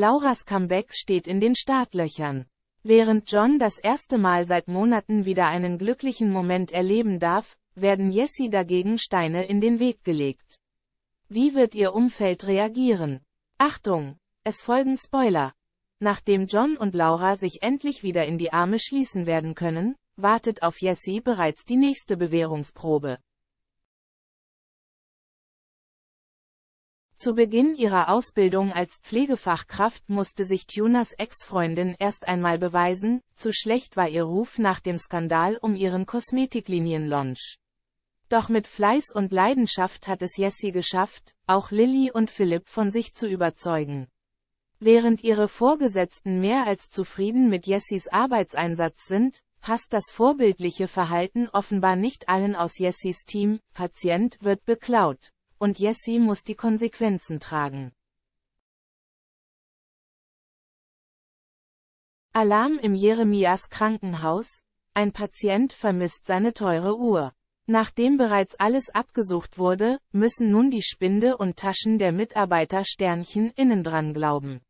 Lauras Comeback steht in den Startlöchern. Während John das erste Mal seit Monaten wieder einen glücklichen Moment erleben darf, werden Jessie dagegen Steine in den Weg gelegt. Wie wird ihr Umfeld reagieren? Achtung! Es folgen Spoiler. Nachdem John und Laura sich endlich wieder in die Arme schließen werden können, wartet auf Jessie bereits die nächste Bewährungsprobe. Zu Beginn ihrer Ausbildung als Pflegefachkraft musste sich Tunas Ex-Freundin erst einmal beweisen, zu schlecht war ihr Ruf nach dem Skandal um ihren Kosmetiklinien-Launch. Doch mit Fleiß und Leidenschaft hat es Jessie geschafft, auch Lilly und Philipp von sich zu überzeugen. Während ihre Vorgesetzten mehr als zufrieden mit Jessies Arbeitseinsatz sind, passt das vorbildliche Verhalten offenbar nicht allen aus Jessies Team, Patient wird beklaut und Jesse muss die Konsequenzen tragen. Alarm im Jeremias Krankenhaus, ein Patient vermisst seine teure Uhr. Nachdem bereits alles abgesucht wurde, müssen nun die Spinde und Taschen der Mitarbeiter Sternchen innen dran glauben.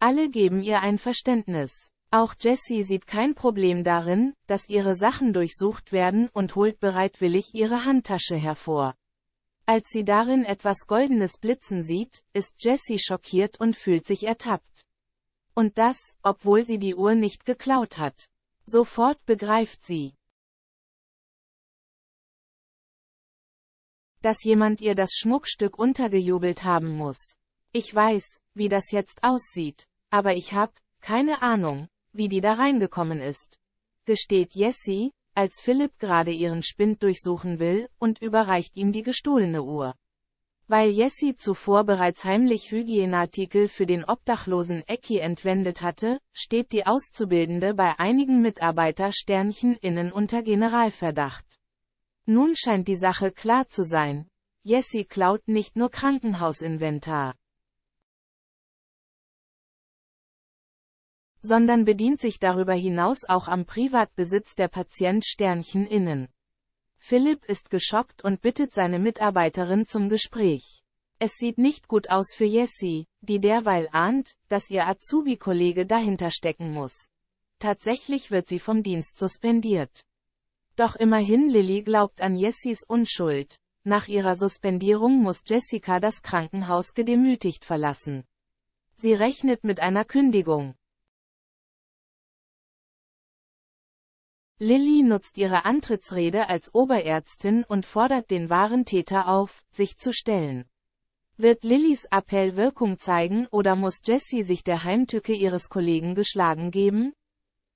Alle geben ihr ein Verständnis. Auch Jessie sieht kein Problem darin, dass ihre Sachen durchsucht werden und holt bereitwillig ihre Handtasche hervor. Als sie darin etwas Goldenes blitzen sieht, ist Jessie schockiert und fühlt sich ertappt. Und das, obwohl sie die Uhr nicht geklaut hat. Sofort begreift sie, dass jemand ihr das Schmuckstück untergejubelt haben muss. Ich weiß, wie das jetzt aussieht, aber ich hab, keine Ahnung, wie die da reingekommen ist. Gesteht Jessie, als Philipp gerade ihren Spind durchsuchen will, und überreicht ihm die gestohlene Uhr. Weil Jessie zuvor bereits heimlich Hygienartikel für den obdachlosen Ecki entwendet hatte, steht die Auszubildende bei einigen innen unter Generalverdacht. Nun scheint die Sache klar zu sein. Jessie klaut nicht nur Krankenhausinventar. sondern bedient sich darüber hinaus auch am Privatbesitz der Patient Sternchen innen. Philipp ist geschockt und bittet seine Mitarbeiterin zum Gespräch. Es sieht nicht gut aus für Jessie, die derweil ahnt, dass ihr Azubi-Kollege dahinter stecken muss. Tatsächlich wird sie vom Dienst suspendiert. Doch immerhin Lilly glaubt an Jessies Unschuld. Nach ihrer Suspendierung muss Jessica das Krankenhaus gedemütigt verlassen. Sie rechnet mit einer Kündigung. Lilly nutzt ihre Antrittsrede als Oberärztin und fordert den wahren Täter auf, sich zu stellen. Wird Lillys Appell Wirkung zeigen oder muss Jessie sich der Heimtücke ihres Kollegen geschlagen geben?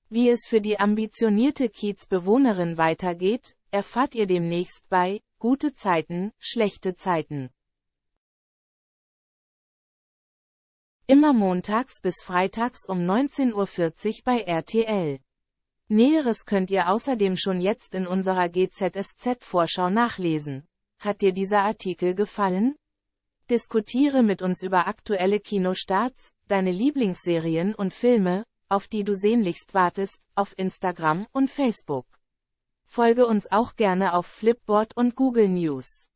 Wie es für die ambitionierte Kiez-Bewohnerin weitergeht, erfahrt ihr demnächst bei Gute Zeiten, schlechte Zeiten. Immer montags bis freitags um 19.40 Uhr bei RTL. Näheres könnt ihr außerdem schon jetzt in unserer GZSZ-Vorschau nachlesen. Hat dir dieser Artikel gefallen? Diskutiere mit uns über aktuelle Kinostarts, deine Lieblingsserien und Filme, auf die du sehnlichst wartest, auf Instagram und Facebook. Folge uns auch gerne auf Flipboard und Google News.